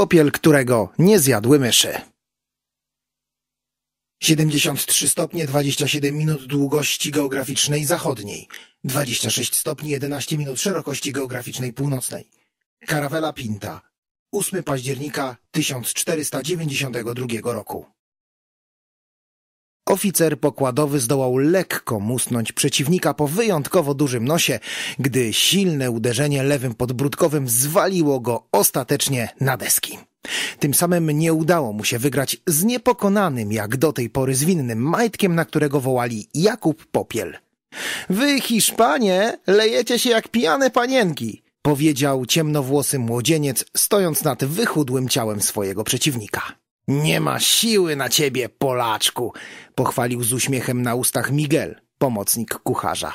popiel którego nie zjadły myszy. 73 stopnie 27 minut długości geograficznej zachodniej, 26 stopni 11 minut szerokości geograficznej północnej. Karawela Pinta, 8 października 1492 roku. Oficer pokładowy zdołał lekko musnąć przeciwnika po wyjątkowo dużym nosie, gdy silne uderzenie lewym podbródkowym zwaliło go ostatecznie na deski. Tym samym nie udało mu się wygrać z niepokonanym jak do tej pory zwinnym majtkiem, na którego wołali Jakub Popiel. Wy, Hiszpanie, lejecie się jak pijane panienki, powiedział ciemnowłosy młodzieniec, stojąc nad wychudłym ciałem swojego przeciwnika. Nie ma siły na ciebie, Polaczku, pochwalił z uśmiechem na ustach Miguel, pomocnik kucharza.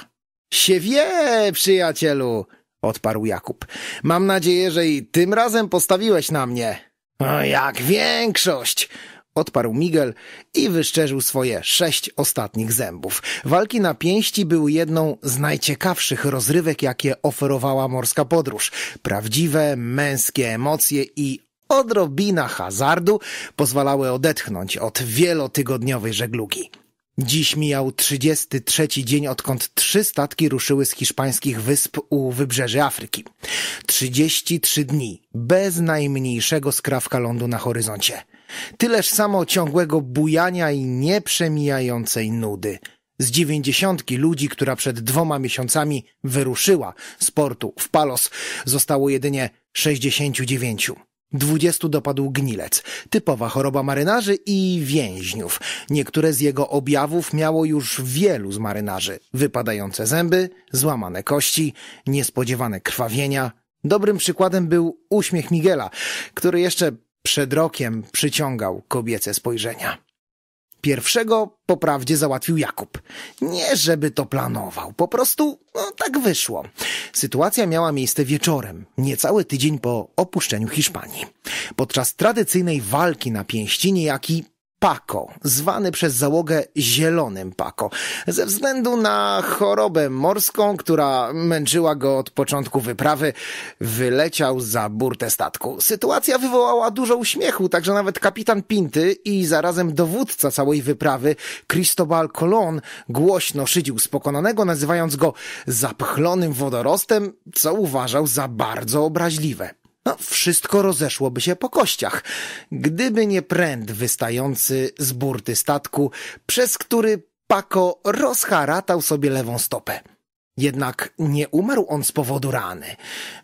Sie wie, przyjacielu, odparł Jakub. Mam nadzieję, że i tym razem postawiłeś na mnie. O, jak większość, odparł Miguel i wyszczerzył swoje sześć ostatnich zębów. Walki na pięści były jedną z najciekawszych rozrywek, jakie oferowała morska podróż. Prawdziwe, męskie emocje i odrobina hazardu pozwalały odetchnąć od wielotygodniowej żeglugi. Dziś mijał 33 dzień, odkąd trzy statki ruszyły z hiszpańskich wysp u wybrzeży Afryki. 33 dni, bez najmniejszego skrawka lądu na horyzoncie. Tyleż samo ciągłego bujania i nieprzemijającej nudy. Z dziewięćdziesiątki ludzi, która przed dwoma miesiącami wyruszyła z portu w Palos, zostało jedynie sześćdziesięciu dziewięciu. Dwudziestu dopadł gnilec, typowa choroba marynarzy i więźniów. Niektóre z jego objawów miało już wielu z marynarzy. Wypadające zęby, złamane kości, niespodziewane krwawienia. Dobrym przykładem był uśmiech Miguela, który jeszcze przed rokiem przyciągał kobiece spojrzenia. Pierwszego po prawdzie załatwił Jakub. Nie żeby to planował, po prostu no, tak wyszło. Sytuacja miała miejsce wieczorem, niecały tydzień po opuszczeniu Hiszpanii. Podczas tradycyjnej walki na pięści niejaki Paco, zwany przez załogę Zielonym Paco, ze względu na chorobę morską, która męczyła go od początku wyprawy, wyleciał za burtę statku. Sytuacja wywołała dużo uśmiechu, także nawet kapitan Pinty i zarazem dowódca całej wyprawy, Cristobal Colon, głośno szydził z pokonanego, nazywając go zapchlonym wodorostem, co uważał za bardzo obraźliwe. No, wszystko rozeszłoby się po kościach, gdyby nie pręd wystający z burty statku, przez który Pako rozharatał sobie lewą stopę. Jednak nie umarł on z powodu rany.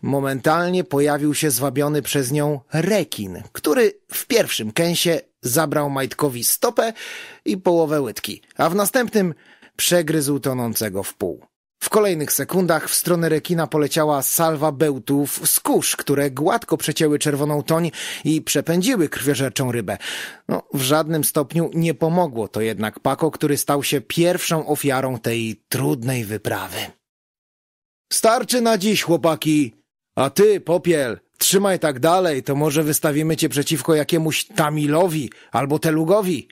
Momentalnie pojawił się zwabiony przez nią rekin, który w pierwszym kęsie zabrał Majtkowi stopę i połowę łydki, a w następnym przegryzł tonącego w pół. W kolejnych sekundach w stronę rekina poleciała salwa bełtów z kurz, które gładko przecięły czerwoną toń i przepędziły krwiożerczą rybę. No, w żadnym stopniu nie pomogło to jednak Pako, który stał się pierwszą ofiarą tej trudnej wyprawy. Starczy na dziś, chłopaki! A ty, Popiel, trzymaj tak dalej, to może wystawimy cię przeciwko jakiemuś Tamilowi albo Telugowi!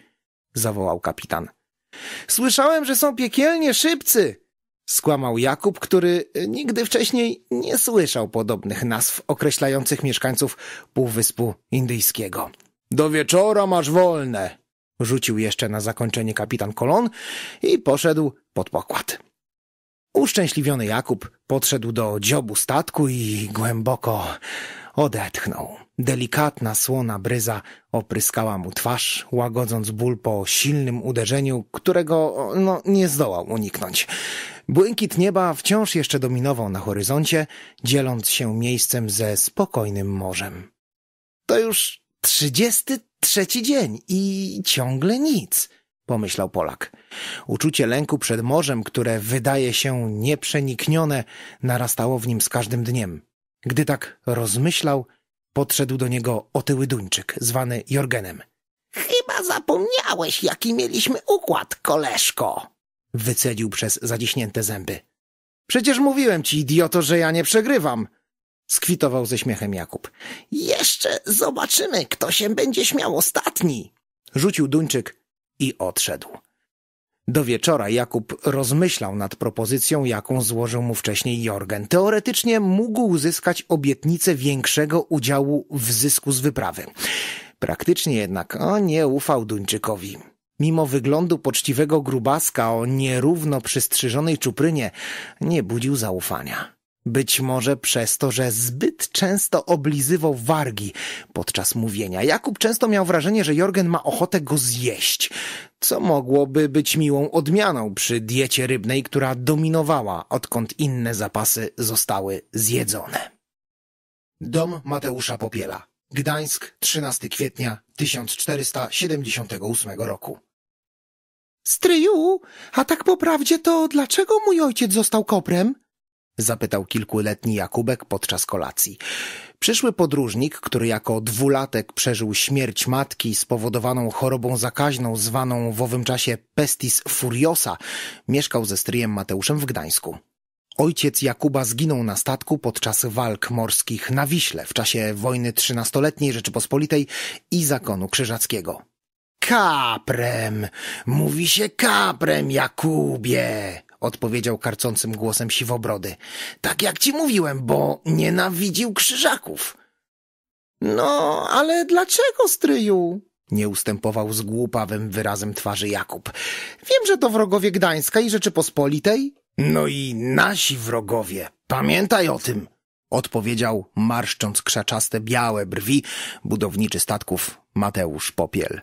zawołał kapitan. Słyszałem, że są piekielnie szybcy! Skłamał Jakub, który e, nigdy wcześniej nie słyszał podobnych nazw określających mieszkańców Półwyspu Indyjskiego. Do wieczora masz wolne! Rzucił jeszcze na zakończenie kapitan Kolon i poszedł pod pokład. Uszczęśliwiony Jakub podszedł do dziobu statku i głęboko Odetchnął. Delikatna, słona bryza opryskała mu twarz, łagodząc ból po silnym uderzeniu, którego no, nie zdołał uniknąć. Błękit nieba wciąż jeszcze dominował na horyzoncie, dzieląc się miejscem ze spokojnym morzem. To już trzydziesty trzeci dzień i ciągle nic, pomyślał Polak. Uczucie lęku przed morzem, które wydaje się nieprzeniknione, narastało w nim z każdym dniem. Gdy tak rozmyślał, podszedł do niego otyły Duńczyk, zwany Jorgenem. Chyba zapomniałeś, jaki mieliśmy układ, koleżko! Wycedził przez zaciśnięte zęby. Przecież mówiłem ci, idioto, że ja nie przegrywam! Skwitował ze śmiechem Jakub. Jeszcze zobaczymy, kto się będzie śmiał ostatni! Rzucił Duńczyk i odszedł. Do wieczora Jakub rozmyślał nad propozycją, jaką złożył mu wcześniej Jorgen. Teoretycznie mógł uzyskać obietnicę większego udziału w zysku z wyprawy. Praktycznie jednak o, nie ufał Duńczykowi. Mimo wyglądu poczciwego grubaska o nierówno przystrzyżonej czuprynie, nie budził zaufania. Być może przez to, że zbyt często oblizywał wargi podczas mówienia. Jakub często miał wrażenie, że Jorgen ma ochotę go zjeść, co mogłoby być miłą odmianą przy diecie rybnej, która dominowała, odkąd inne zapasy zostały zjedzone. Dom Mateusza Popiela. Gdańsk, 13 kwietnia 1478 roku. Stryju, a tak po prawdzie to dlaczego mój ojciec został koprem? zapytał kilkuletni Jakubek podczas kolacji. Przyszły podróżnik, który jako dwulatek przeżył śmierć matki spowodowaną chorobą zakaźną zwaną w owym czasie pestis furiosa, mieszkał ze stryjem Mateuszem w Gdańsku. Ojciec Jakuba zginął na statku podczas walk morskich na Wiśle w czasie wojny trzynastoletniej Rzeczypospolitej i zakonu krzyżackiego. Kaprem! Mówi się kaprem, Jakubie! odpowiedział karcącym głosem siwobrody. Tak jak ci mówiłem, bo nienawidził krzyżaków. No, ale dlaczego, stryju? Nie ustępował z głupawym wyrazem twarzy Jakub. Wiem, że to wrogowie Gdańska i Rzeczypospolitej. No i nasi wrogowie. Pamiętaj o tym. Odpowiedział, marszcząc krzaczaste białe brwi, budowniczy statków Mateusz Popiel.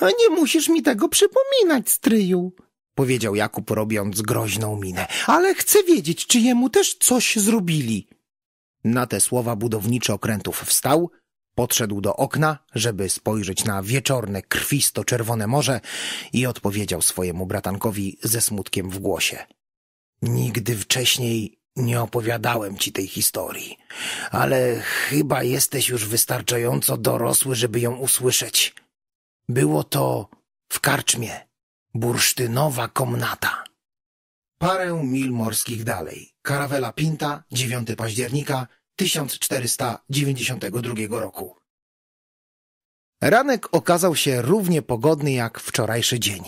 A nie musisz mi tego przypominać, stryju, powiedział Jakub, robiąc groźną minę. Ale chcę wiedzieć, czy jemu też coś zrobili. Na te słowa budowniczy okrętów wstał, podszedł do okna, żeby spojrzeć na wieczorne, krwisto-czerwone morze i odpowiedział swojemu bratankowi ze smutkiem w głosie. Nigdy wcześniej nie opowiadałem ci tej historii, ale chyba jesteś już wystarczająco dorosły, żeby ją usłyszeć. Było to w karczmie bursztynowa komnata. Parę mil morskich dalej. Karawela Pinta, 9 października 1492 roku. Ranek okazał się równie pogodny jak wczorajszy dzień.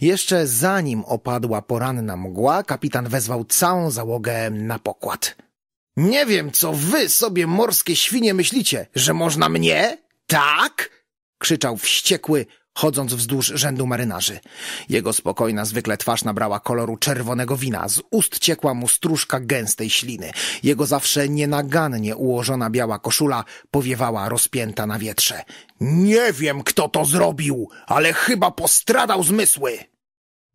Jeszcze zanim opadła poranna mgła, kapitan wezwał całą załogę na pokład. Nie wiem, co wy sobie, morskie świnie, myślicie, że można mnie? Tak? krzyczał wściekły, chodząc wzdłuż rzędu marynarzy. Jego spokojna zwykle twarz nabrała koloru czerwonego wina, z ust ciekła mu stróżka gęstej śliny. Jego zawsze nienagannie ułożona biała koszula powiewała rozpięta na wietrze. Nie wiem, kto to zrobił, ale chyba postradał zmysły.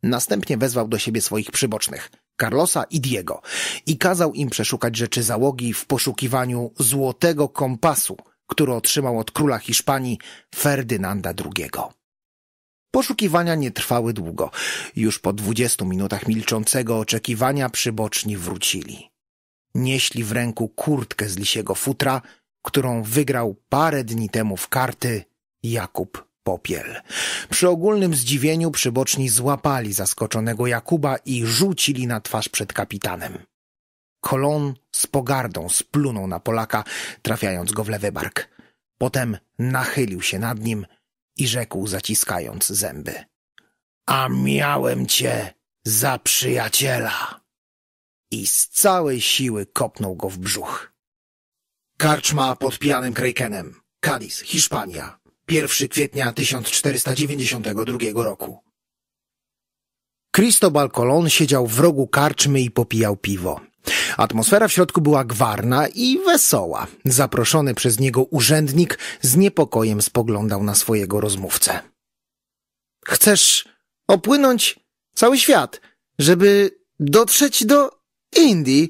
Następnie wezwał do siebie swoich przybocznych, Carlosa i Diego, i kazał im przeszukać rzeczy załogi w poszukiwaniu złotego kompasu, który otrzymał od króla Hiszpanii Ferdynanda II. Poszukiwania nie trwały długo. Już po dwudziestu minutach milczącego oczekiwania przyboczni wrócili. Nieśli w ręku kurtkę z lisiego futra, którą wygrał parę dni temu w karty Jakub Popiel. Przy ogólnym zdziwieniu przyboczni złapali zaskoczonego Jakuba i rzucili na twarz przed kapitanem. Kolon z pogardą splunął na Polaka, trafiając go w lewy bark. Potem nachylił się nad nim – i rzekł zaciskając zęby. A miałem cię za przyjaciela. I z całej siły kopnął go w brzuch. Karczma pod pijanym krejkenem. Cadiz, Hiszpania. 1 kwietnia 1492 roku. Cristobal Colon siedział w rogu karczmy i popijał piwo. Atmosfera w środku była gwarna i wesoła. Zaproszony przez niego urzędnik z niepokojem spoglądał na swojego rozmówcę. Chcesz opłynąć cały świat, żeby dotrzeć do Indii?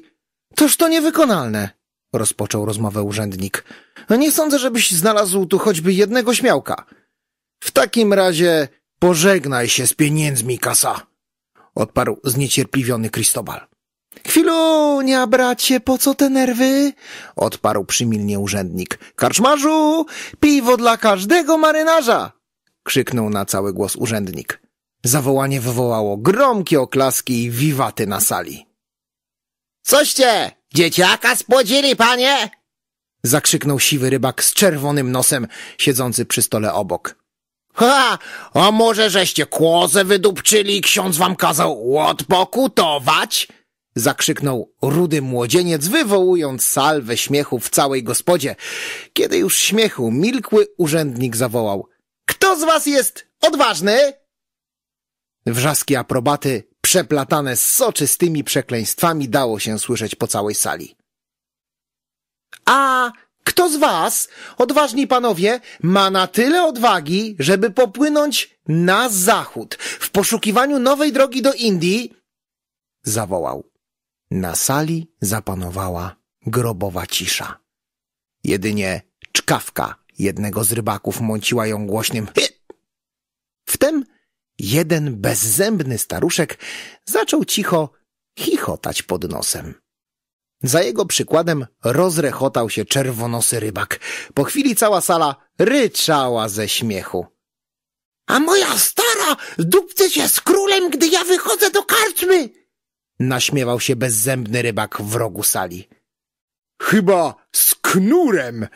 Toż to niewykonalne, rozpoczął rozmowę urzędnik. No nie sądzę, żebyś znalazł tu choćby jednego śmiałka. W takim razie pożegnaj się z pieniędzmi, kasa, odparł zniecierpliwiony Kristobal. Chwilunia, bracie, po co te nerwy? Odparł przymilnie urzędnik. Karczmarzu, piwo dla każdego marynarza! Krzyknął na cały głos urzędnik. Zawołanie wywołało gromkie oklaski i wiwaty na sali. Coście, dzieciaka spłodzili, panie? Zakrzyknął siwy rybak z czerwonym nosem, siedzący przy stole obok. Ha, a może żeście kłozę wydupczyli i ksiądz wam kazał odpokutować? zakrzyknął rudy młodzieniec, wywołując salwę śmiechu w całej gospodzie. Kiedy już śmiechu milkły, urzędnik zawołał. Kto z was jest odważny? Wrzaski aprobaty, przeplatane z soczystymi przekleństwami, dało się słyszeć po całej sali. A kto z was, odważni panowie, ma na tyle odwagi, żeby popłynąć na zachód w poszukiwaniu nowej drogi do Indii? zawołał. Na sali zapanowała grobowa cisza. Jedynie czkawka jednego z rybaków mąciła ją głośnym Hyt! Wtem jeden bezzębny staruszek zaczął cicho chichotać pod nosem. Za jego przykładem rozrechotał się czerwonosy rybak. Po chwili cała sala ryczała ze śmiechu. A moja stara dupcy się z królem, gdy ja wychodzę do karczmy! Naśmiewał się bezzębny rybak w rogu sali. Chyba z knurem!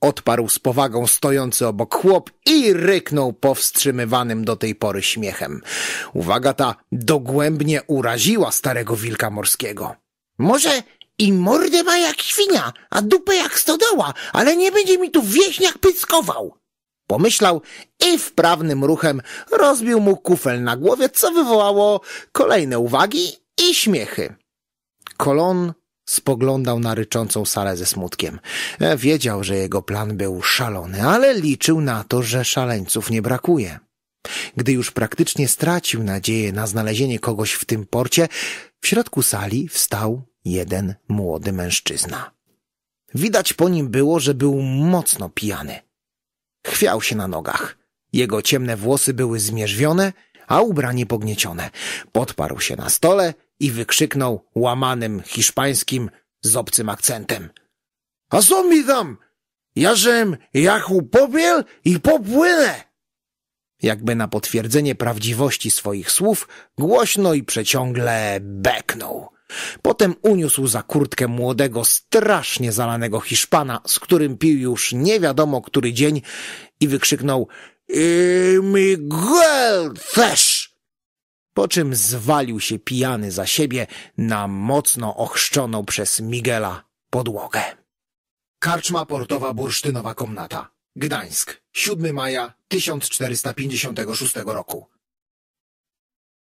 Odparł z powagą stojący obok chłop i ryknął powstrzymywanym do tej pory śmiechem. Uwaga ta dogłębnie uraziła starego wilka morskiego. Może i mordę ma jak świnia, a dupę jak stodoła, ale nie będzie mi tu wieśniak pyskował. Pomyślał i wprawnym ruchem rozbił mu kufel na głowie, co wywołało kolejne uwagi i śmiechy. Kolon spoglądał na ryczącą salę ze smutkiem. E, wiedział, że jego plan był szalony, ale liczył na to, że szaleńców nie brakuje. Gdy już praktycznie stracił nadzieję na znalezienie kogoś w tym porcie, w środku sali wstał jeden młody mężczyzna. Widać po nim było, że był mocno pijany. Chwiał się na nogach. Jego ciemne włosy były zmierzwione, a ubranie pogniecione. Podparł się na stole i wykrzyknął łamanym hiszpańskim z obcym akcentem. A co mi Ja Jażem jachu popiel i popłynę! Jakby na potwierdzenie prawdziwości swoich słów, głośno i przeciągle beknął. Potem uniósł za kurtkę młodego, strasznie zalanego Hiszpana, z którym pił już nie wiadomo który dzień i wykrzyknął yy, Miguel też! po czym zwalił się pijany za siebie na mocno ochrzczoną przez Miguela podłogę. Karczma portowa bursztynowa komnata. Gdańsk, 7 maja 1456 roku.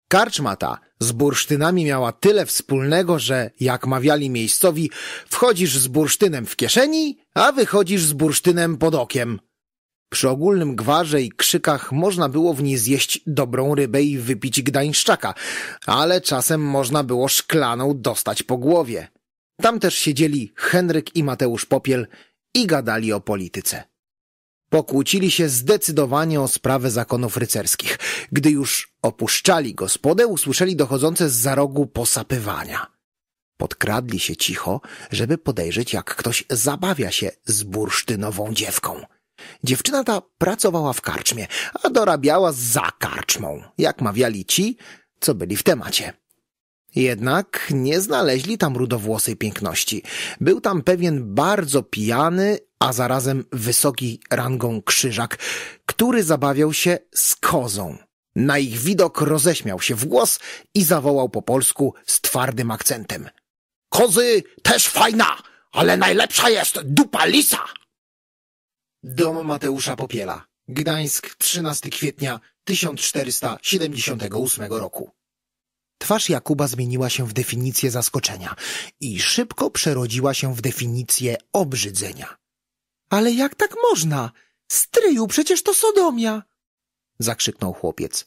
Karczma ta z bursztynami miała tyle wspólnego, że, jak mawiali miejscowi, wchodzisz z bursztynem w kieszeni, a wychodzisz z bursztynem pod okiem. Przy ogólnym gwarze i krzykach można było w niej zjeść dobrą rybę i wypić gdańszczaka, ale czasem można było szklaną dostać po głowie. Tam też siedzieli Henryk i Mateusz Popiel i gadali o polityce. Pokłócili się zdecydowanie o sprawę zakonów rycerskich. Gdy już opuszczali gospodę, usłyszeli dochodzące z za rogu posapywania. Podkradli się cicho, żeby podejrzeć, jak ktoś zabawia się z bursztynową dziewką. Dziewczyna ta pracowała w karczmie, a dorabiała za karczmą, jak mawiali ci, co byli w temacie. Jednak nie znaleźli tam rudowłosej piękności. Był tam pewien bardzo pijany, a zarazem wysoki rangą krzyżak, który zabawiał się z kozą. Na ich widok roześmiał się w głos i zawołał po polsku z twardym akcentem. Kozy też fajna, ale najlepsza jest dupa lisa! Dom Mateusza Popiela. Gdańsk, 13 kwietnia 1478 roku. Twarz Jakuba zmieniła się w definicję zaskoczenia i szybko przerodziła się w definicję obrzydzenia. Ale jak tak można? Stryju, przecież to Sodomia! zakrzyknął chłopiec.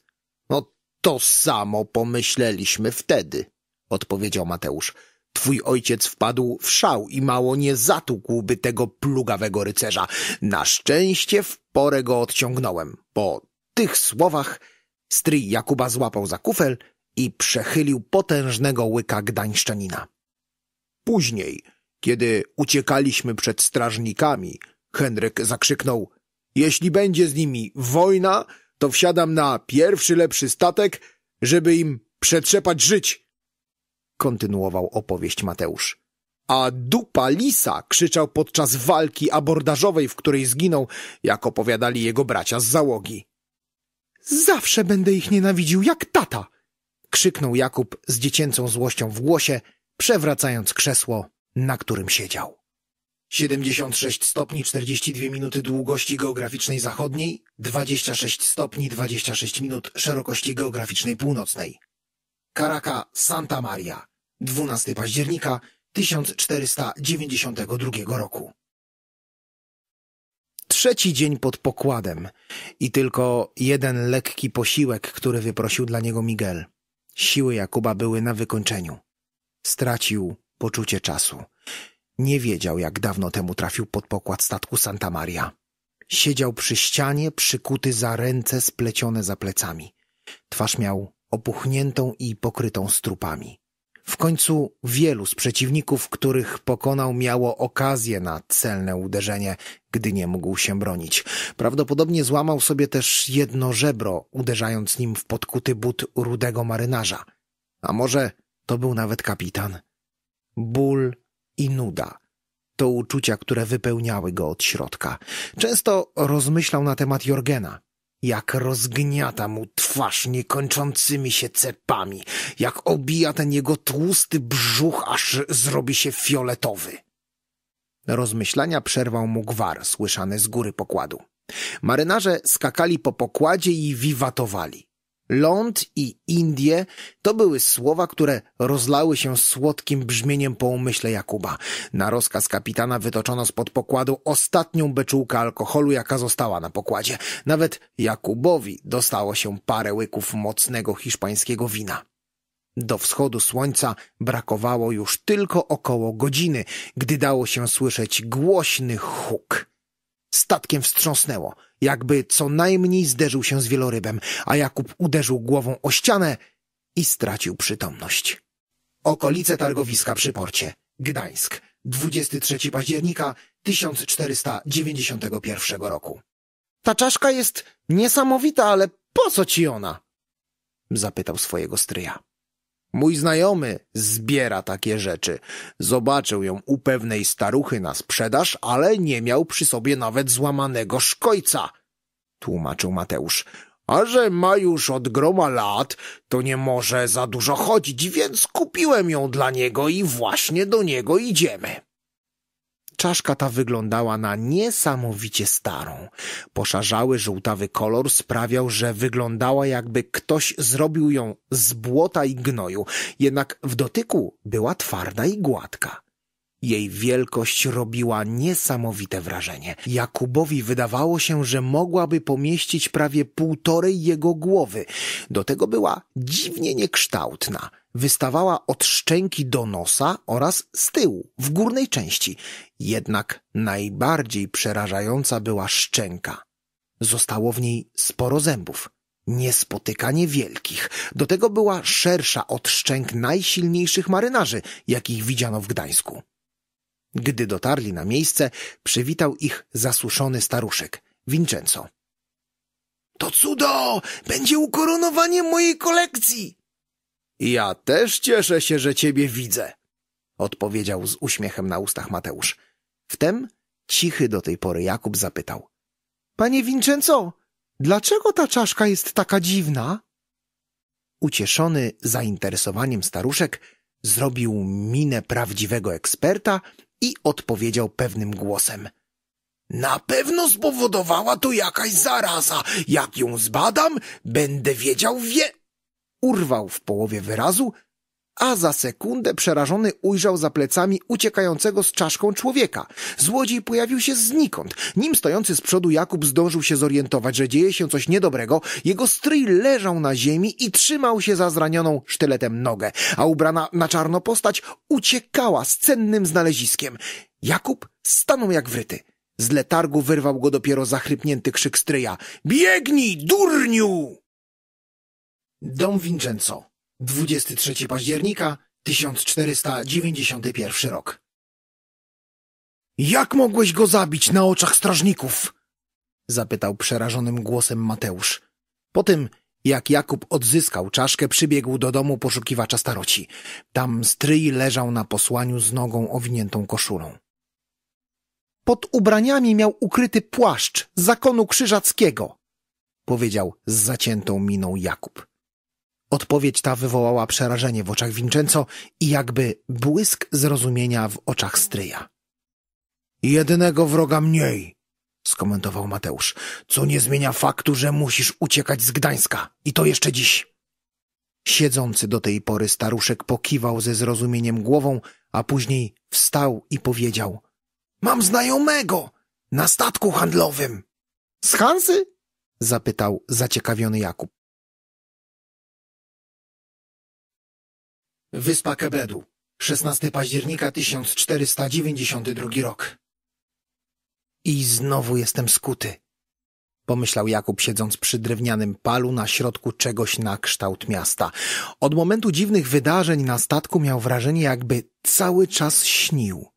No to samo pomyśleliśmy wtedy, odpowiedział Mateusz. Twój ojciec wpadł w szał i mało nie zatłukłby tego plugawego rycerza. Na szczęście w porę go odciągnąłem. Po tych słowach stryj Jakuba złapał za kufel i przechylił potężnego łyka gdańszczanina. Później, kiedy uciekaliśmy przed strażnikami, Henryk zakrzyknął Jeśli będzie z nimi wojna, to wsiadam na pierwszy lepszy statek, żeby im przetrzepać żyć kontynuował opowieść Mateusz. A dupa lisa krzyczał podczas walki abordażowej, w której zginął, jak opowiadali jego bracia z załogi. Zawsze będę ich nienawidził jak tata! krzyknął Jakub z dziecięcą złością w głosie, przewracając krzesło, na którym siedział. 76 stopni 42 minuty długości geograficznej zachodniej, 26 stopni 26 minut szerokości geograficznej północnej. Caraca Santa Maria, 12 października 1492 roku. Trzeci dzień pod pokładem i tylko jeden lekki posiłek, który wyprosił dla niego Miguel. Siły Jakuba były na wykończeniu. Stracił poczucie czasu. Nie wiedział, jak dawno temu trafił pod pokład statku Santa Maria. Siedział przy ścianie, przykuty za ręce splecione za plecami. Twarz miał opuchniętą i pokrytą strupami. W końcu wielu z przeciwników, których pokonał, miało okazję na celne uderzenie, gdy nie mógł się bronić. Prawdopodobnie złamał sobie też jedno żebro, uderzając nim w podkuty but rudego marynarza. A może to był nawet kapitan? Ból i nuda to uczucia, które wypełniały go od środka. Często rozmyślał na temat Jorgena, jak rozgniata mu twarz niekończącymi się cepami, jak obija ten jego tłusty brzuch, aż zrobi się fioletowy. Rozmyślania przerwał mu gwar słyszany z góry pokładu. Marynarze skakali po pokładzie i wiwatowali ląd i Indie to były słowa, które rozlały się słodkim brzmieniem po umyśle Jakuba. Na rozkaz kapitana wytoczono spod pokładu ostatnią beczułkę alkoholu, jaka została na pokładzie. Nawet Jakubowi dostało się parę łyków mocnego hiszpańskiego wina. Do wschodu słońca brakowało już tylko około godziny, gdy dało się słyszeć głośny huk. Statkiem wstrząsnęło jakby co najmniej zderzył się z wielorybem, a Jakub uderzył głową o ścianę i stracił przytomność. Okolice targowiska przy porcie. Gdańsk. 23 października 1491 roku. Ta czaszka jest niesamowita, ale po co ci ona? Zapytał swojego stryja. Mój znajomy zbiera takie rzeczy. Zobaczył ją u pewnej staruchy na sprzedaż, ale nie miał przy sobie nawet złamanego szkojca, tłumaczył Mateusz. A że ma już od groma lat, to nie może za dużo chodzić, więc kupiłem ją dla niego i właśnie do niego idziemy. Czaszka ta wyglądała na niesamowicie starą. Poszarzały żółtawy kolor sprawiał, że wyglądała jakby ktoś zrobił ją z błota i gnoju, jednak w dotyku była twarda i gładka. Jej wielkość robiła niesamowite wrażenie. Jakubowi wydawało się, że mogłaby pomieścić prawie półtorej jego głowy. Do tego była dziwnie niekształtna – wystawała od szczęki do nosa oraz z tyłu, w górnej części. Jednak najbardziej przerażająca była szczęka. Zostało w niej sporo zębów, niespotykanie wielkich. Do tego była szersza od szczęk najsilniejszych marynarzy, jakich widziano w Gdańsku. Gdy dotarli na miejsce, przywitał ich zasuszony staruszek, Vincenzo. To cudo! Będzie ukoronowanie mojej kolekcji! Ja też cieszę się, że ciebie widzę, odpowiedział z uśmiechem na ustach Mateusz. Wtem cichy do tej pory Jakub zapytał. Panie Vincenzo, dlaczego ta czaszka jest taka dziwna? Ucieszony zainteresowaniem staruszek, zrobił minę prawdziwego eksperta i odpowiedział pewnym głosem. Na pewno spowodowała to jakaś zaraza. Jak ją zbadam, będę wiedział wie urwał w połowie wyrazu, a za sekundę przerażony ujrzał za plecami uciekającego z czaszką człowieka. Złodziej pojawił się znikąd. Nim stojący z przodu Jakub zdążył się zorientować, że dzieje się coś niedobrego, jego stryj leżał na ziemi i trzymał się za zranioną sztyletem nogę, a ubrana na czarno postać uciekała z cennym znaleziskiem. Jakub stanął jak wryty. Z letargu wyrwał go dopiero zachrypnięty krzyk stryja. Biegnij, durniu! Dom Vincenzo, 23 października 1491 rok. Jak mogłeś go zabić na oczach strażników? zapytał przerażonym głosem Mateusz. Po tym, jak Jakub odzyskał czaszkę, przybiegł do domu poszukiwacza staroci. Tam stryj leżał na posłaniu z nogą owiniętą koszulą. Pod ubraniami miał ukryty płaszcz zakonu krzyżackiego, powiedział z zaciętą miną Jakub. Odpowiedź ta wywołała przerażenie w oczach Vincenzo i jakby błysk zrozumienia w oczach stryja. Jedynego wroga mniej, skomentował Mateusz, co nie zmienia faktu, że musisz uciekać z Gdańska i to jeszcze dziś. Siedzący do tej pory staruszek pokiwał ze zrozumieniem głową, a później wstał i powiedział — Mam znajomego! Na statku handlowym! — Z Hansy? — zapytał zaciekawiony Jakub. Wyspa Kebedu, 16 października 1492 rok. I znowu jestem skuty, pomyślał Jakub siedząc przy drewnianym palu na środku czegoś na kształt miasta. Od momentu dziwnych wydarzeń na statku miał wrażenie, jakby cały czas śnił.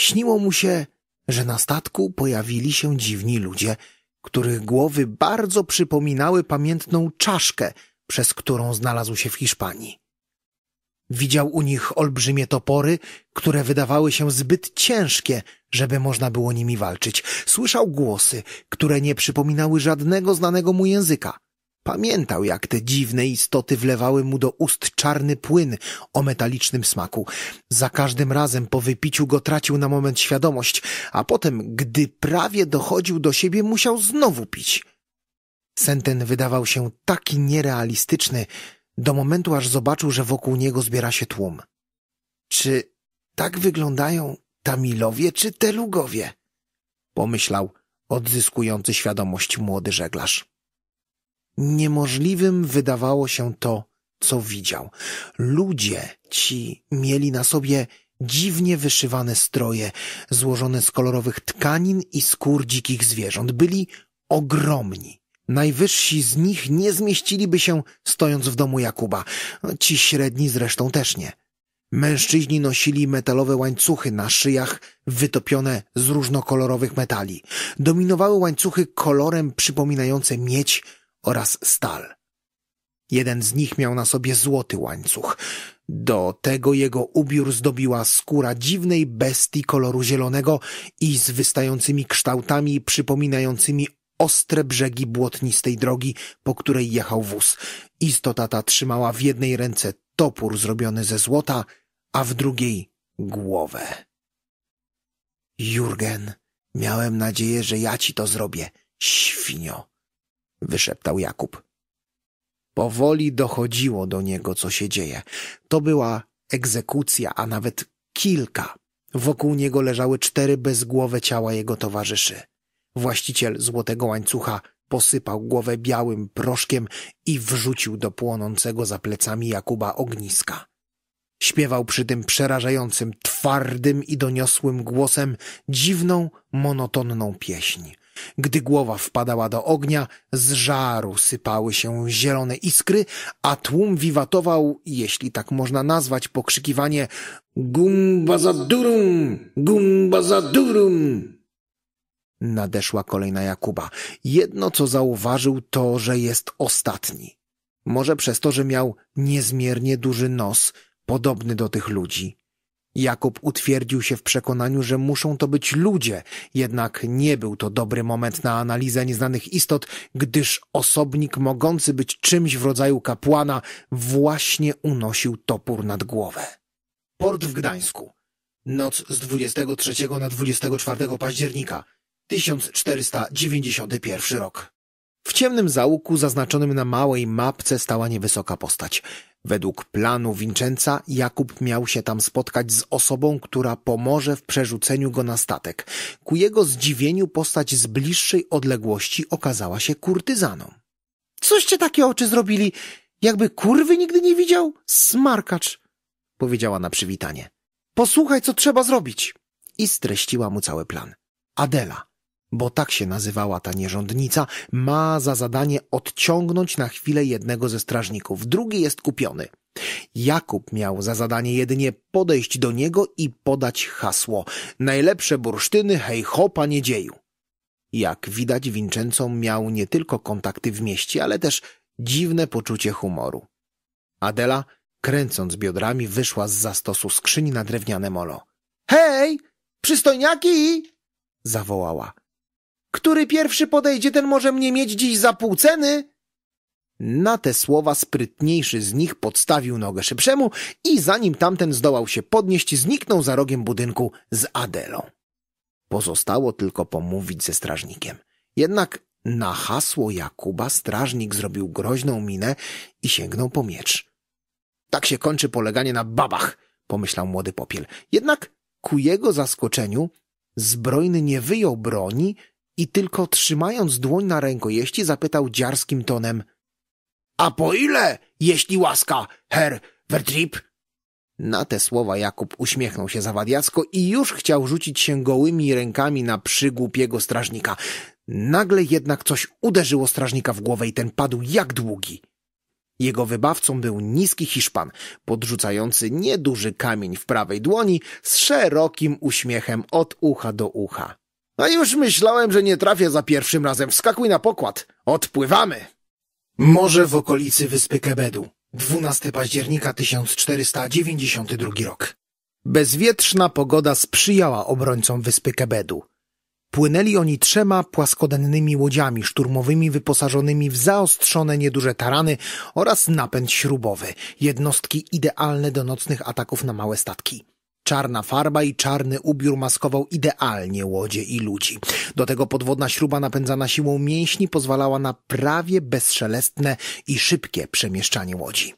Śniło mu się, że na statku pojawili się dziwni ludzie, których głowy bardzo przypominały pamiętną czaszkę, przez którą znalazł się w Hiszpanii. Widział u nich olbrzymie topory, które wydawały się zbyt ciężkie, żeby można było nimi walczyć. Słyszał głosy, które nie przypominały żadnego znanego mu języka. Pamiętał, jak te dziwne istoty wlewały mu do ust czarny płyn o metalicznym smaku. Za każdym razem po wypiciu go tracił na moment świadomość, a potem, gdy prawie dochodził do siebie, musiał znowu pić. Sen ten wydawał się taki nierealistyczny, do momentu aż zobaczył, że wokół niego zbiera się tłum. Czy tak wyglądają Tamilowie czy Telugowie? Pomyślał odzyskujący świadomość młody żeglarz. Niemożliwym wydawało się to, co widział. Ludzie ci mieli na sobie dziwnie wyszywane stroje, złożone z kolorowych tkanin i skór dzikich zwierząt. Byli ogromni. Najwyżsi z nich nie zmieściliby się, stojąc w domu Jakuba. Ci średni zresztą też nie. Mężczyźni nosili metalowe łańcuchy na szyjach wytopione z różnokolorowych metali. Dominowały łańcuchy kolorem przypominające miedź oraz stal. Jeden z nich miał na sobie złoty łańcuch. Do tego jego ubiór zdobiła skóra dziwnej bestii koloru zielonego i z wystającymi kształtami przypominającymi ostre brzegi błotnistej drogi, po której jechał wóz. Istota ta trzymała w jednej ręce topór zrobiony ze złota, a w drugiej głowę. Jurgen, miałem nadzieję, że ja ci to zrobię, świnio, wyszeptał Jakub. Powoli dochodziło do niego, co się dzieje. To była egzekucja, a nawet kilka. Wokół niego leżały cztery bezgłowe ciała jego towarzyszy. Właściciel złotego łańcucha posypał głowę białym proszkiem i wrzucił do płonącego za plecami Jakuba ogniska. Śpiewał przy tym przerażającym, twardym i doniosłym głosem dziwną, monotonną pieśń. Gdy głowa wpadała do ognia, z żaru sypały się zielone iskry, a tłum wiwatował, jeśli tak można nazwać, pokrzykiwanie Gumba za durum! Gumba za durum! Nadeszła kolejna Jakuba. Jedno, co zauważył, to, że jest ostatni. Może przez to, że miał niezmiernie duży nos, podobny do tych ludzi. Jakub utwierdził się w przekonaniu, że muszą to być ludzie, jednak nie był to dobry moment na analizę nieznanych istot, gdyż osobnik mogący być czymś w rodzaju kapłana właśnie unosił topór nad głowę. Port w Gdańsku. Noc z 23 na 24 października 1491 rok. W ciemnym załuku zaznaczonym na małej mapce stała niewysoka postać. Według planu Vincenza Jakub miał się tam spotkać z osobą, która pomoże w przerzuceniu go na statek. Ku jego zdziwieniu postać z bliższej odległości okazała się kurtyzaną. Coście takie oczy zrobili? Jakby kurwy nigdy nie widział? Smarkacz! Powiedziała na przywitanie. Posłuchaj, co trzeba zrobić! I streściła mu cały plan. Adela, bo tak się nazywała ta nierządnica, ma za zadanie odciągnąć na chwilę jednego ze strażników. Drugi jest kupiony. Jakub miał za zadanie jedynie podejść do niego i podać hasło. Najlepsze bursztyny, hej ho, panie dzieju. Jak widać, Vincenzo miał nie tylko kontakty w mieście, ale też dziwne poczucie humoru. Adela, kręcąc biodrami, wyszła z zastosu skrzyni na drewniane molo. Hej! Przystojniaki! zawołała. Który pierwszy podejdzie, ten może mnie mieć dziś za pół ceny. Na te słowa sprytniejszy z nich podstawił nogę szybszemu i zanim tamten zdołał się podnieść, zniknął za rogiem budynku z Adelą. Pozostało tylko pomówić ze strażnikiem. Jednak na hasło Jakuba strażnik zrobił groźną minę i sięgnął po miecz. Tak się kończy poleganie na babach, pomyślał młody popiel. Jednak ku jego zaskoczeniu zbrojny nie wyjął broni i tylko trzymając dłoń na rękojeści zapytał dziarskim tonem. A po ile, jeśli łaska, herr Vertrip? Na te słowa Jakub uśmiechnął się zawadiacko i już chciał rzucić się gołymi rękami na przygłupiego strażnika. Nagle jednak coś uderzyło strażnika w głowę i ten padł jak długi. Jego wybawcą był niski Hiszpan, podrzucający nieduży kamień w prawej dłoni z szerokim uśmiechem od ucha do ucha. A no już myślałem, że nie trafię za pierwszym razem. Wskakuj na pokład. Odpływamy! Morze w okolicy wyspy Kebedu. 12 października 1492 rok. Bezwietrzna pogoda sprzyjała obrońcom wyspy Kebedu. Płynęli oni trzema płaskodennymi łodziami szturmowymi wyposażonymi w zaostrzone nieduże tarany oraz napęd śrubowy, jednostki idealne do nocnych ataków na małe statki. Czarna farba i czarny ubiór maskował idealnie łodzie i ludzi. Do tego podwodna śruba napędzana siłą mięśni pozwalała na prawie bezszelestne i szybkie przemieszczanie łodzi.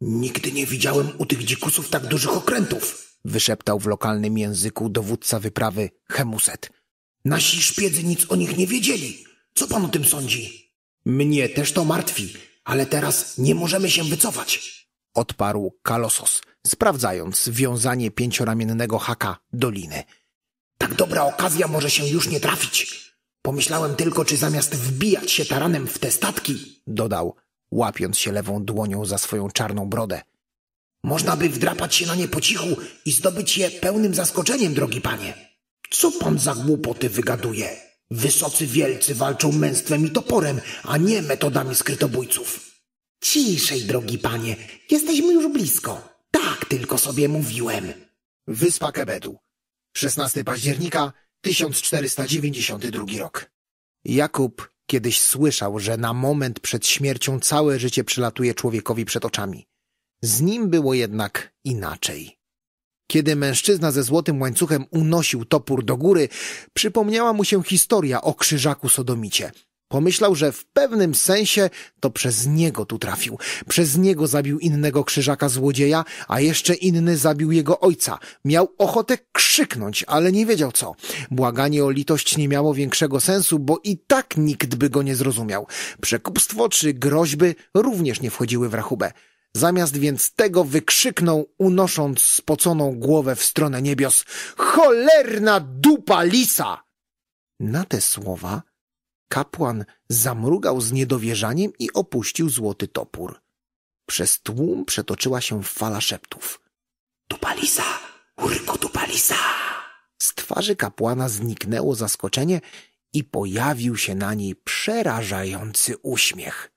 Nigdy nie widziałem u tych dzikusów tak dużych okrętów, wyszeptał w lokalnym języku dowódca wyprawy Hemuset. Nasi szpiedzy nic o nich nie wiedzieli. Co pan o tym sądzi? Mnie też to martwi, ale teraz nie możemy się wycofać, odparł Kalosos sprawdzając wiązanie pięcioramiennego haka doliny. Tak dobra okazja może się już nie trafić. Pomyślałem tylko, czy zamiast wbijać się taranem w te statki, dodał, łapiąc się lewą dłonią za swoją czarną brodę. Można by wdrapać się na nie po cichu i zdobyć je pełnym zaskoczeniem, drogi panie. Co pan za głupoty wygaduje? Wysocy wielcy walczą męstwem i toporem, a nie metodami skrytobójców. Ciszej, drogi panie, jesteśmy już blisko. Tak tylko sobie mówiłem. Wyspa Kebetu. 16 października 1492 rok. Jakub kiedyś słyszał, że na moment przed śmiercią całe życie przylatuje człowiekowi przed oczami. Z nim było jednak inaczej. Kiedy mężczyzna ze złotym łańcuchem unosił topór do góry, przypomniała mu się historia o krzyżaku Sodomicie. Pomyślał, że w pewnym sensie to przez niego tu trafił. Przez niego zabił innego krzyżaka złodzieja, a jeszcze inny zabił jego ojca. Miał ochotę krzyknąć, ale nie wiedział co. Błaganie o litość nie miało większego sensu, bo i tak nikt by go nie zrozumiał. Przekupstwo czy groźby również nie wchodziły w rachubę. Zamiast więc tego wykrzyknął, unosząc spoconą głowę w stronę niebios. Cholerna dupa lisa! Na te słowa Kapłan zamrugał z niedowierzaniem i opuścił złoty topór. Przez tłum przetoczyła się fala szeptów. Tupalisa! Urko Tupalisa! Z twarzy kapłana zniknęło zaskoczenie i pojawił się na niej przerażający uśmiech.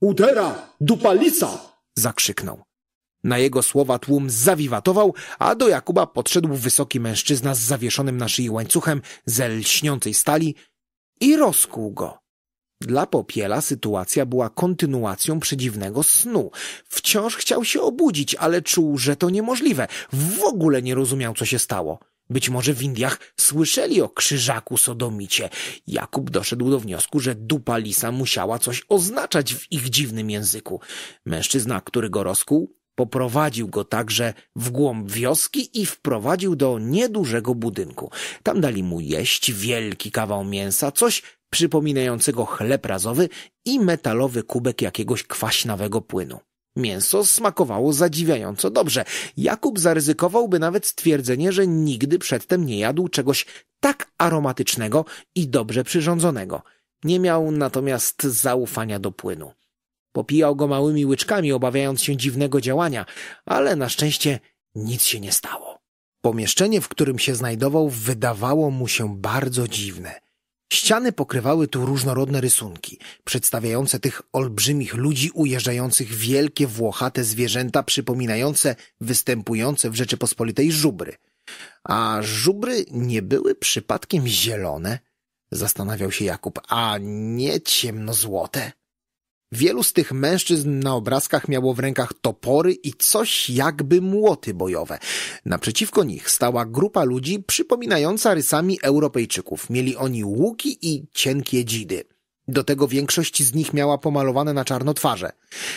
Utera! Dupalisa! zakrzyknął. Na jego słowa tłum zawiwatował, a do Jakuba podszedł wysoki mężczyzna z zawieszonym na szyi łańcuchem ze lśniącej stali, i rozkuł go. Dla Popiela sytuacja była kontynuacją przedziwnego snu. Wciąż chciał się obudzić, ale czuł, że to niemożliwe. W ogóle nie rozumiał, co się stało. Być może w Indiach słyszeli o krzyżaku sodomicie. Jakub doszedł do wniosku, że dupa lisa musiała coś oznaczać w ich dziwnym języku. Mężczyzna, który go rozkuł, Poprowadził go także w głąb wioski i wprowadził do niedużego budynku. Tam dali mu jeść wielki kawał mięsa, coś przypominającego chleb razowy i metalowy kubek jakiegoś kwaśnawego płynu. Mięso smakowało zadziwiająco dobrze. Jakub zaryzykowałby nawet stwierdzenie, że nigdy przedtem nie jadł czegoś tak aromatycznego i dobrze przyrządzonego. Nie miał natomiast zaufania do płynu. Popijał go małymi łyczkami, obawiając się dziwnego działania, ale na szczęście nic się nie stało. Pomieszczenie, w którym się znajdował, wydawało mu się bardzo dziwne. Ściany pokrywały tu różnorodne rysunki, przedstawiające tych olbrzymich ludzi ujeżdżających wielkie włochate zwierzęta przypominające występujące w Rzeczypospolitej żubry. A żubry nie były przypadkiem zielone? Zastanawiał się Jakub, a nie ciemnozłote? Wielu z tych mężczyzn na obrazkach miało w rękach topory i coś jakby młoty bojowe. Naprzeciwko nich stała grupa ludzi przypominająca rysami Europejczyków. Mieli oni łuki i cienkie dzidy. Do tego większość z nich miała pomalowane na czarno twarze.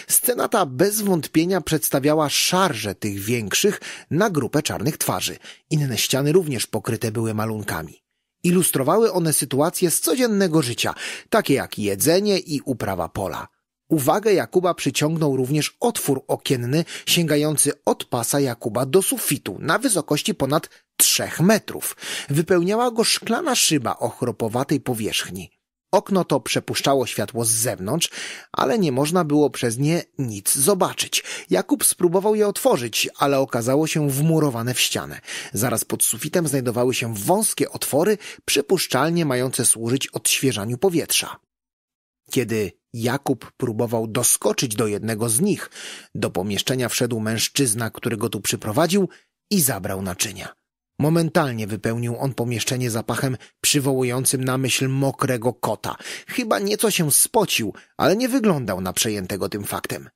Scena ta bez wątpienia przedstawiała szarże tych większych na grupę czarnych twarzy. Inne ściany również pokryte były malunkami. Ilustrowały one sytuacje z codziennego życia, takie jak jedzenie i uprawa pola. Uwagę Jakuba przyciągnął również otwór okienny sięgający od pasa Jakuba do sufitu na wysokości ponad trzech metrów. Wypełniała go szklana szyba o chropowatej powierzchni. Okno to przepuszczało światło z zewnątrz, ale nie można było przez nie nic zobaczyć. Jakub spróbował je otworzyć, ale okazało się wmurowane w ścianę. Zaraz pod sufitem znajdowały się wąskie otwory, przypuszczalnie mające służyć odświeżaniu powietrza. Kiedy Jakub próbował doskoczyć do jednego z nich. Do pomieszczenia wszedł mężczyzna, który go tu przyprowadził i zabrał naczynia. Momentalnie wypełnił on pomieszczenie zapachem przywołującym na myśl mokrego kota. Chyba nieco się spocił, ale nie wyglądał na przejętego tym faktem.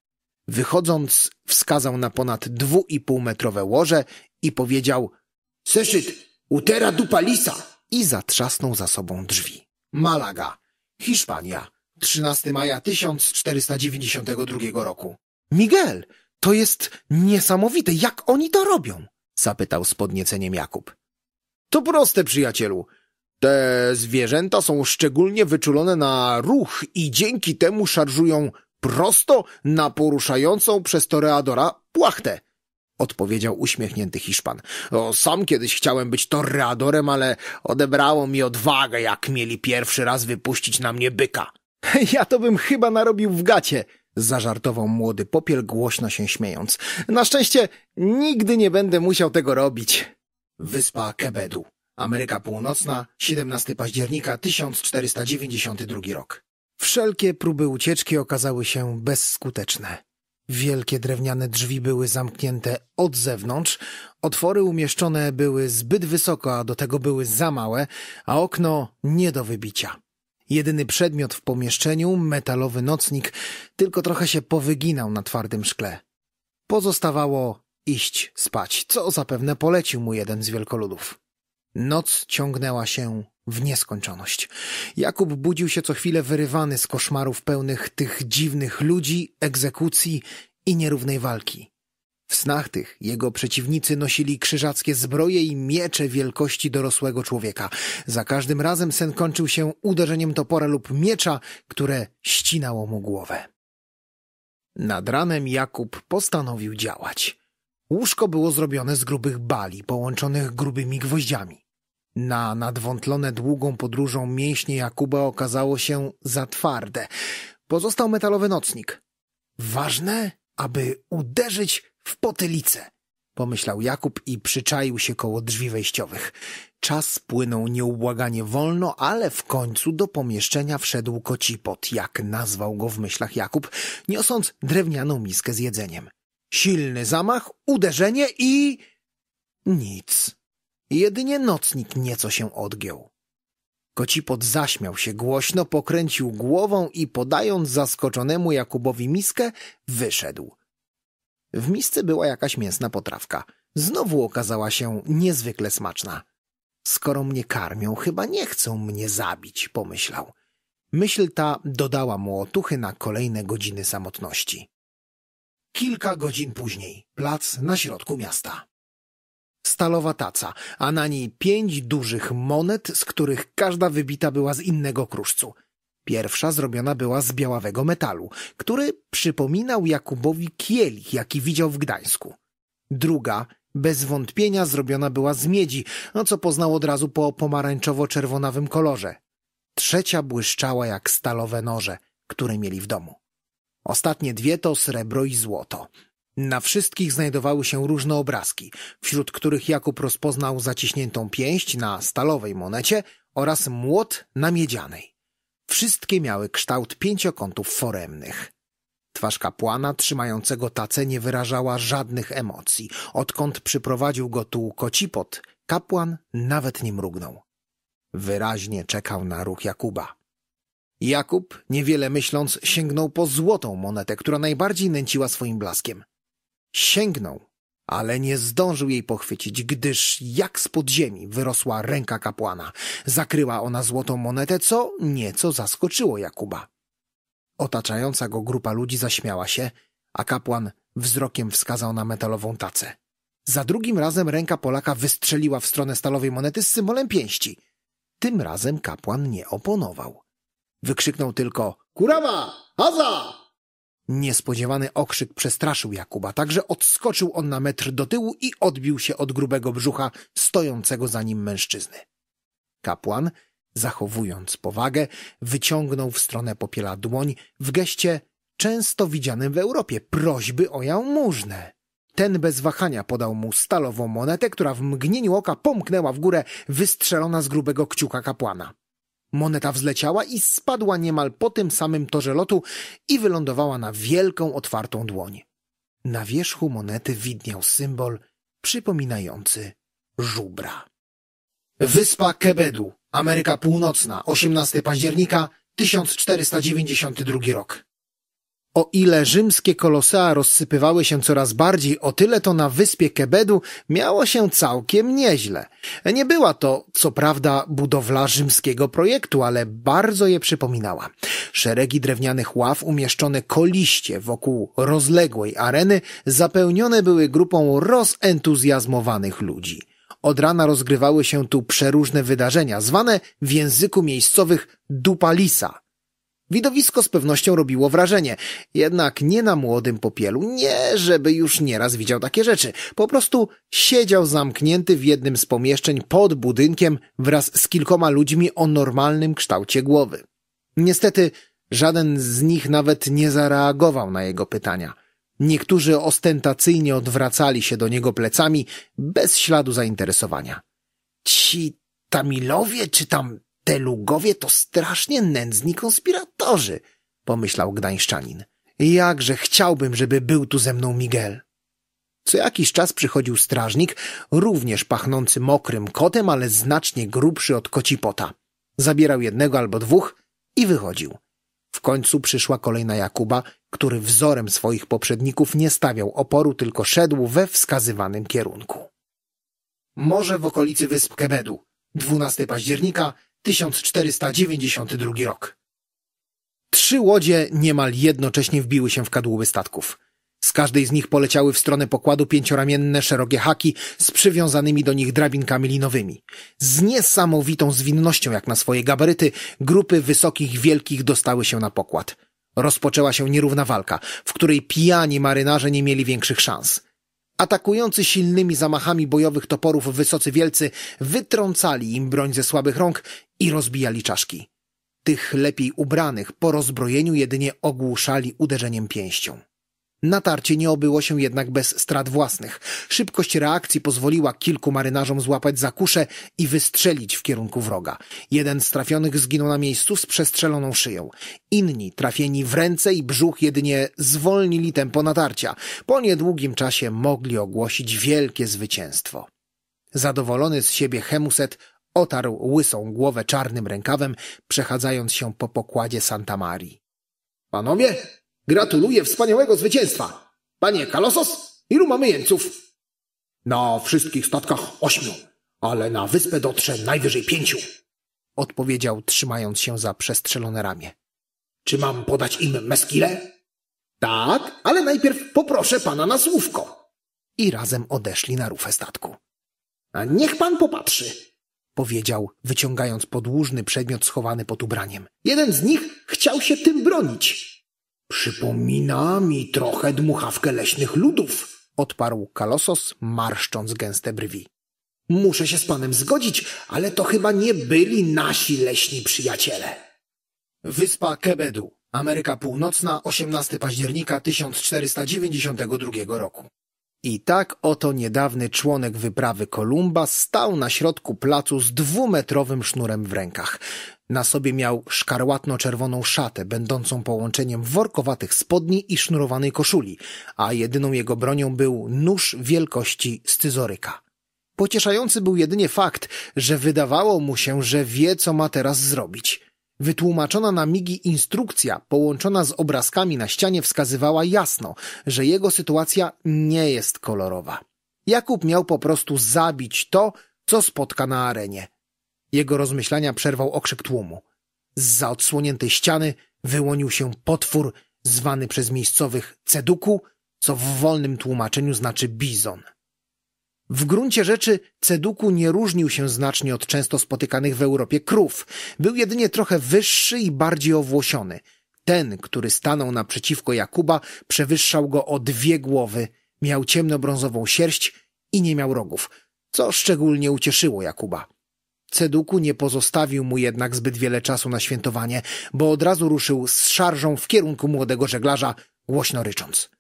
Wychodząc, wskazał na ponad dwu i metrowe łoże i powiedział — Seszyt, utera dupa lisa! I zatrzasnął za sobą drzwi. — Malaga, Hiszpania — 13 maja 1492 roku. Miguel, to jest niesamowite, jak oni to robią? zapytał z podnieceniem Jakub. To proste, przyjacielu. Te zwierzęta są szczególnie wyczulone na ruch i dzięki temu szarżują prosto na poruszającą przez toreadora płachtę, odpowiedział uśmiechnięty Hiszpan. O, sam kiedyś chciałem być toreadorem, ale odebrało mi odwagę, jak mieli pierwszy raz wypuścić na mnie byka. Ja to bym chyba narobił w gacie, zażartował młody popiel, głośno się śmiejąc. Na szczęście nigdy nie będę musiał tego robić. Wyspa Kebedu, Ameryka Północna, 17 października 1492 rok. Wszelkie próby ucieczki okazały się bezskuteczne. Wielkie drewniane drzwi były zamknięte od zewnątrz, otwory umieszczone były zbyt wysoko, a do tego były za małe, a okno nie do wybicia. Jedyny przedmiot w pomieszczeniu, metalowy nocnik, tylko trochę się powyginał na twardym szkle. Pozostawało iść spać, co zapewne polecił mu jeden z wielkoludów. Noc ciągnęła się w nieskończoność. Jakub budził się co chwilę wyrywany z koszmarów pełnych tych dziwnych ludzi, egzekucji i nierównej walki. W snach tych jego przeciwnicy nosili krzyżackie zbroje i miecze wielkości dorosłego człowieka. Za każdym razem sen kończył się uderzeniem topora lub miecza, które ścinało mu głowę. Nad ranem Jakub postanowił działać. Łóżko było zrobione z grubych bali połączonych grubymi gwoździami. Na nadwątlone długą podróżą mięśnie Jakuba okazało się za twarde. Pozostał metalowy nocnik. Ważne, aby uderzyć w potylicę, pomyślał Jakub i przyczaił się koło drzwi wejściowych. Czas płynął nieubłaganie wolno, ale w końcu do pomieszczenia wszedł kocipot, jak nazwał go w myślach Jakub, niosąc drewnianą miskę z jedzeniem. Silny zamach, uderzenie i... nic. Jedynie nocnik nieco się odgiął. Kocipot zaśmiał się głośno, pokręcił głową i podając zaskoczonemu Jakubowi miskę, wyszedł. W misce była jakaś mięsna potrawka. Znowu okazała się niezwykle smaczna. Skoro mnie karmią, chyba nie chcą mnie zabić, pomyślał. Myśl ta dodała mu otuchy na kolejne godziny samotności. Kilka godzin później, plac na środku miasta. Stalowa taca, a na niej pięć dużych monet, z których każda wybita była z innego kruszcu – Pierwsza zrobiona była z białawego metalu, który przypominał Jakubowi kielich, jaki widział w Gdańsku. Druga bez wątpienia zrobiona była z miedzi, no co poznał od razu po pomarańczowo-czerwonawym kolorze. Trzecia błyszczała jak stalowe noże, które mieli w domu. Ostatnie dwie to srebro i złoto. Na wszystkich znajdowały się różne obrazki, wśród których Jakub rozpoznał zaciśniętą pięść na stalowej monecie oraz młot na miedzianej. Wszystkie miały kształt pięciokątów foremnych. Twarz kapłana trzymającego tacę nie wyrażała żadnych emocji. Odkąd przyprowadził go tu kocipot, kapłan nawet nie mrugnął. Wyraźnie czekał na ruch Jakuba. Jakub, niewiele myśląc, sięgnął po złotą monetę, która najbardziej nęciła swoim blaskiem. Sięgnął ale nie zdążył jej pochwycić, gdyż jak z podziemi wyrosła ręka kapłana. Zakryła ona złotą monetę, co nieco zaskoczyło Jakuba. Otaczająca go grupa ludzi zaśmiała się, a kapłan wzrokiem wskazał na metalową tacę. Za drugim razem ręka Polaka wystrzeliła w stronę stalowej monety z symbolem pięści. Tym razem kapłan nie oponował. Wykrzyknął tylko — Kurawa! Aza! Niespodziewany okrzyk przestraszył Jakuba, także odskoczył on na metr do tyłu i odbił się od grubego brzucha stojącego za nim mężczyzny. Kapłan, zachowując powagę, wyciągnął w stronę popiela dłoń w geście często widzianym w Europie prośby o jałmużnę. Ten bez wahania podał mu stalową monetę, która w mgnieniu oka pomknęła w górę, wystrzelona z grubego kciuka kapłana. Moneta wzleciała i spadła niemal po tym samym torze lotu i wylądowała na wielką, otwartą dłoń. Na wierzchu monety widniał symbol przypominający żubra. Wyspa Kebedu, Ameryka Północna, 18 października 1492 rok. O ile rzymskie kolosea rozsypywały się coraz bardziej, o tyle to na wyspie Kebedu miało się całkiem nieźle. Nie była to, co prawda, budowla rzymskiego projektu, ale bardzo je przypominała. Szeregi drewnianych ław umieszczone koliście wokół rozległej areny zapełnione były grupą rozentuzjazmowanych ludzi. Od rana rozgrywały się tu przeróżne wydarzenia, zwane w języku miejscowych dupalisa – Widowisko z pewnością robiło wrażenie, jednak nie na młodym popielu, nie żeby już nieraz widział takie rzeczy. Po prostu siedział zamknięty w jednym z pomieszczeń pod budynkiem wraz z kilkoma ludźmi o normalnym kształcie głowy. Niestety żaden z nich nawet nie zareagował na jego pytania. Niektórzy ostentacyjnie odwracali się do niego plecami bez śladu zainteresowania. Ci Tamilowie czy tam te lugowie to strasznie nędzni konspiratorzy, pomyślał gdańszczanin. Jakże chciałbym, żeby był tu ze mną Miguel. Co jakiś czas przychodził strażnik, również pachnący mokrym kotem, ale znacznie grubszy od kocipota. Zabierał jednego albo dwóch i wychodził. W końcu przyszła kolejna Jakuba, który wzorem swoich poprzedników nie stawiał oporu, tylko szedł we wskazywanym kierunku. Morze w okolicy Wysp Kebedu. 12 października 1492 rok. Trzy łodzie niemal jednocześnie wbiły się w kadłuby statków. Z każdej z nich poleciały w stronę pokładu pięcioramienne, szerokie haki z przywiązanymi do nich drabinkami linowymi. Z niesamowitą zwinnością jak na swoje gabaryty grupy wysokich wielkich dostały się na pokład. Rozpoczęła się nierówna walka, w której pijani marynarze nie mieli większych szans. Atakujący silnymi zamachami bojowych toporów wysocy wielcy wytrącali im broń ze słabych rąk i rozbijali czaszki. Tych lepiej ubranych po rozbrojeniu jedynie ogłuszali uderzeniem pięścią. Natarcie nie obyło się jednak bez strat własnych. Szybkość reakcji pozwoliła kilku marynarzom złapać zakuszę i wystrzelić w kierunku wroga. Jeden z trafionych zginął na miejscu z przestrzeloną szyją. Inni, trafieni w ręce i brzuch, jedynie zwolnili tempo natarcia. Po niedługim czasie mogli ogłosić wielkie zwycięstwo. Zadowolony z siebie Hemuset otarł łysą głowę czarnym rękawem, przechadzając się po pokładzie Santa Marii. Panowie, Gratuluję wspaniałego zwycięstwa. Panie Kalosos, ilu mamy jeńców? Na wszystkich statkach ośmiu, ale na wyspę dotrze najwyżej pięciu. Odpowiedział, trzymając się za przestrzelone ramię. Czy mam podać im meskile? Tak, ale najpierw poproszę pana na słówko. I razem odeszli na rufę statku. A niech pan popatrzy, powiedział, wyciągając podłużny przedmiot schowany pod ubraniem. Jeden z nich chciał się tym bronić. Przypomina mi trochę dmuchawkę leśnych ludów, odparł Kalosos, marszcząc gęste brwi. Muszę się z panem zgodzić, ale to chyba nie byli nasi leśni przyjaciele. Wyspa Kebedu, Ameryka Północna, 18 października 1492 roku. I tak oto niedawny członek wyprawy Kolumba stał na środku placu z dwumetrowym sznurem w rękach. Na sobie miał szkarłatno-czerwoną szatę, będącą połączeniem workowatych spodni i sznurowanej koszuli, a jedyną jego bronią był nóż wielkości scyzoryka. Pocieszający był jedynie fakt, że wydawało mu się, że wie, co ma teraz zrobić. Wytłumaczona na migi instrukcja połączona z obrazkami na ścianie wskazywała jasno, że jego sytuacja nie jest kolorowa. Jakub miał po prostu zabić to, co spotka na arenie. Jego rozmyślania przerwał okrzyk tłumu. Zza odsłoniętej ściany wyłonił się potwór zwany przez miejscowych ceduku, co w wolnym tłumaczeniu znaczy bizon. W gruncie rzeczy ceduku nie różnił się znacznie od często spotykanych w Europie krów. Był jedynie trochę wyższy i bardziej owłosiony. Ten, który stanął naprzeciwko Jakuba, przewyższał go o dwie głowy. Miał ciemnobrązową sierść i nie miał rogów, co szczególnie ucieszyło Jakuba. Ceduku nie pozostawił mu jednak zbyt wiele czasu na świętowanie, bo od razu ruszył z szarżą w kierunku młodego żeglarza, głośno rycząc.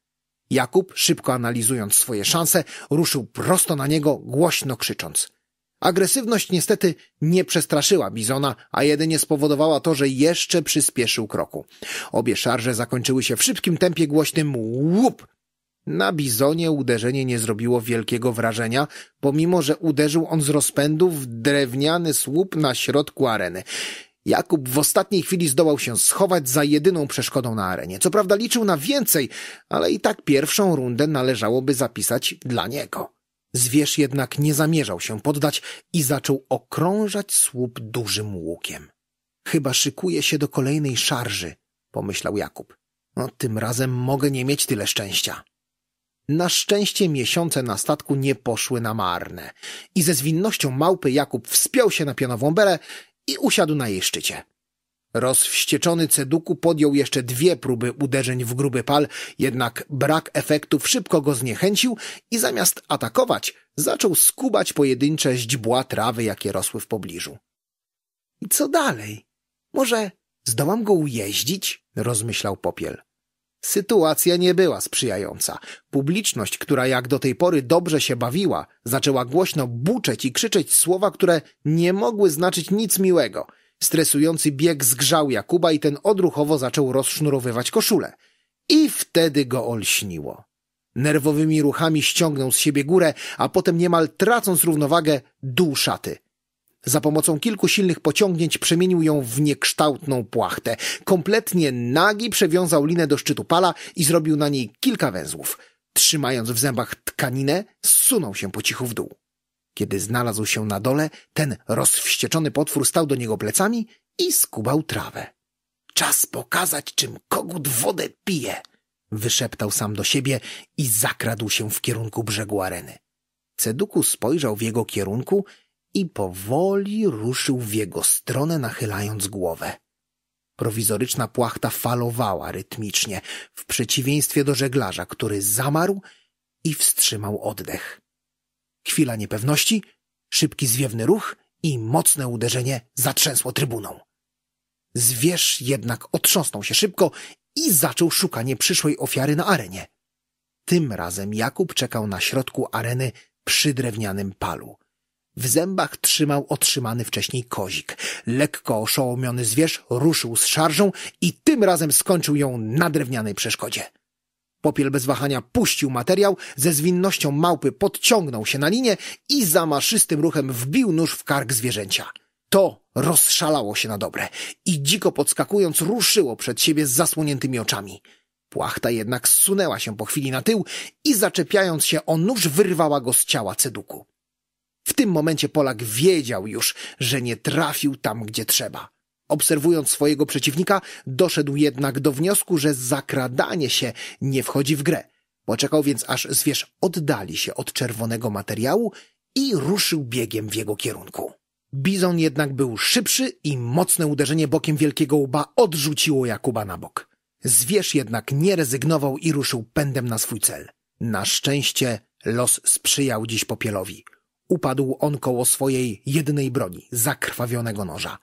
Jakub, szybko analizując swoje szanse, ruszył prosto na niego, głośno krzycząc. Agresywność niestety nie przestraszyła Bizona, a jedynie spowodowała to, że jeszcze przyspieszył kroku. Obie szarże zakończyły się w szybkim tempie głośnym łup. Na Bizonie uderzenie nie zrobiło wielkiego wrażenia, pomimo że uderzył on z rozpędu w drewniany słup na środku areny. Jakub w ostatniej chwili zdołał się schować za jedyną przeszkodą na arenie. Co prawda liczył na więcej, ale i tak pierwszą rundę należałoby zapisać dla niego. Zwierz jednak nie zamierzał się poddać i zaczął okrążać słup dużym łukiem. Chyba szykuje się do kolejnej szarży, pomyślał Jakub. No, tym razem mogę nie mieć tyle szczęścia. Na szczęście miesiące na statku nie poszły na marne i ze zwinnością małpy Jakub wspiął się na pionową belę i usiadł na jej szczycie. Rozwścieczony Ceduku podjął jeszcze dwie próby uderzeń w gruby pal, jednak brak efektów szybko go zniechęcił i zamiast atakować, zaczął skubać pojedyncze źdźbła trawy, jakie rosły w pobliżu. I co dalej? Może zdołam go ujeździć? rozmyślał Popiel. Sytuacja nie była sprzyjająca. Publiczność, która jak do tej pory dobrze się bawiła, zaczęła głośno buczeć i krzyczeć słowa, które nie mogły znaczyć nic miłego. Stresujący bieg zgrzał Jakuba i ten odruchowo zaczął rozsznurowywać koszulę. I wtedy go olśniło. Nerwowymi ruchami ściągnął z siebie górę, a potem niemal tracąc równowagę, dół szaty. Za pomocą kilku silnych pociągnięć przemienił ją w niekształtną płachtę. Kompletnie nagi przewiązał linę do szczytu pala i zrobił na niej kilka węzłów. Trzymając w zębach tkaninę, zsunął się po cichu w dół. Kiedy znalazł się na dole, ten rozwścieczony potwór stał do niego plecami i skubał trawę. Czas pokazać, czym kogut wodę pije! wyszeptał sam do siebie i zakradł się w kierunku brzegu areny. Ceduku spojrzał w jego kierunku i powoli ruszył w jego stronę, nachylając głowę. Prowizoryczna płachta falowała rytmicznie, w przeciwieństwie do żeglarza, który zamarł i wstrzymał oddech. Chwila niepewności, szybki zwiewny ruch i mocne uderzenie zatrzęsło trybuną. Zwierz jednak otrząsnął się szybko i zaczął szukanie przyszłej ofiary na arenie. Tym razem Jakub czekał na środku areny przy drewnianym palu. W zębach trzymał otrzymany wcześniej kozik. Lekko oszołomiony zwierz ruszył z szarżą i tym razem skończył ją na drewnianej przeszkodzie. Popiel bez wahania puścił materiał, ze zwinnością małpy podciągnął się na linię i za maszystym ruchem wbił nóż w kark zwierzęcia. To rozszalało się na dobre i dziko podskakując ruszyło przed siebie z zasłoniętymi oczami. Płachta jednak zsunęła się po chwili na tył i zaczepiając się o nóż wyrwała go z ciała ceduku. W tym momencie Polak wiedział już, że nie trafił tam, gdzie trzeba. Obserwując swojego przeciwnika, doszedł jednak do wniosku, że zakradanie się nie wchodzi w grę. Poczekał więc, aż zwierz oddali się od czerwonego materiału i ruszył biegiem w jego kierunku. Bizon jednak był szybszy i mocne uderzenie bokiem wielkiego łba odrzuciło Jakuba na bok. Zwierz jednak nie rezygnował i ruszył pędem na swój cel. Na szczęście los sprzyjał dziś popielowi. Upadł on koło swojej jednej broni, zakrwawionego noża.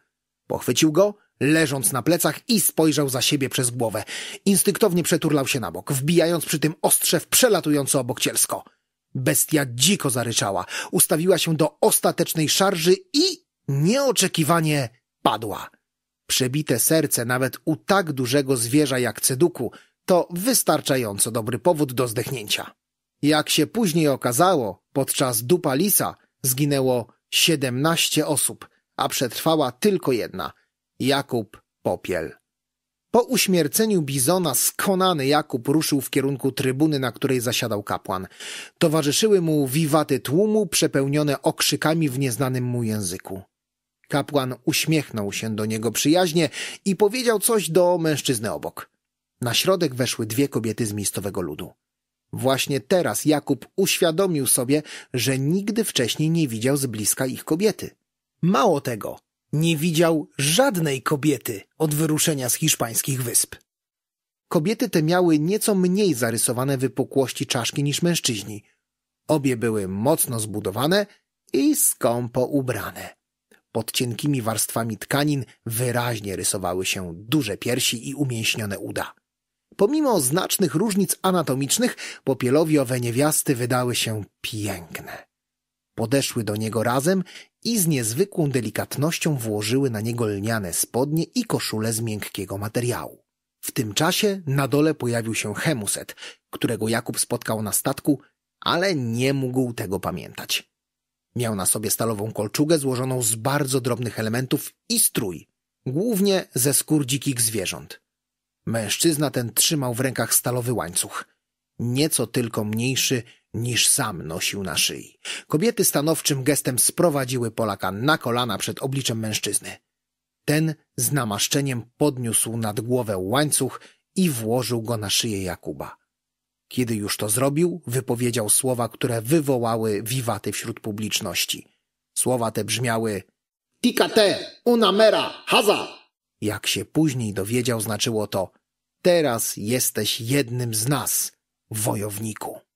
Pochwycił go, leżąc na plecach i spojrzał za siebie przez głowę. Instynktownie przeturlał się na bok, wbijając przy tym ostrze w przelatujące obok cielsko. Bestia dziko zaryczała, ustawiła się do ostatecznej szarży i nieoczekiwanie padła. Przebite serce nawet u tak dużego zwierza jak ceduku to wystarczająco dobry powód do zdechnięcia. Jak się później okazało, podczas Dupalisa zginęło 17 osób, a przetrwała tylko jedna Jakub Popiel. Po uśmierceniu Bizona skonany Jakub ruszył w kierunku trybuny, na której zasiadał kapłan. Towarzyszyły mu wiwaty tłumu przepełnione okrzykami w nieznanym mu języku. Kapłan uśmiechnął się do niego przyjaźnie i powiedział coś do mężczyzny obok. Na środek weszły dwie kobiety z miejscowego ludu. Właśnie teraz Jakub uświadomił sobie, że nigdy wcześniej nie widział z bliska ich kobiety. Mało tego, nie widział żadnej kobiety od wyruszenia z hiszpańskich wysp. Kobiety te miały nieco mniej zarysowane wypukłości czaszki niż mężczyźni. Obie były mocno zbudowane i skąpo ubrane. Pod cienkimi warstwami tkanin wyraźnie rysowały się duże piersi i umięśnione uda. Pomimo znacznych różnic anatomicznych, popielowi owe niewiasty wydały się piękne. Podeszły do niego razem i z niezwykłą delikatnością włożyły na niego lniane spodnie i koszule z miękkiego materiału. W tym czasie na dole pojawił się Chemuset, którego Jakub spotkał na statku, ale nie mógł tego pamiętać. Miał na sobie stalową kolczugę złożoną z bardzo drobnych elementów i strój, głównie ze skór dzikich zwierząt. Mężczyzna ten trzymał w rękach stalowy łańcuch, nieco tylko mniejszy niż sam nosił na szyi. Kobiety stanowczym gestem sprowadziły Polaka na kolana przed obliczem mężczyzny. Ten z namaszczeniem podniósł nad głowę łańcuch i włożył go na szyję Jakuba. Kiedy już to zrobił, wypowiedział słowa, które wywołały wiwaty wśród publiczności. Słowa te brzmiały Tikate, una mera, haza! Jak się później dowiedział, znaczyło to teraz jesteś jednym z nas, wojowniku.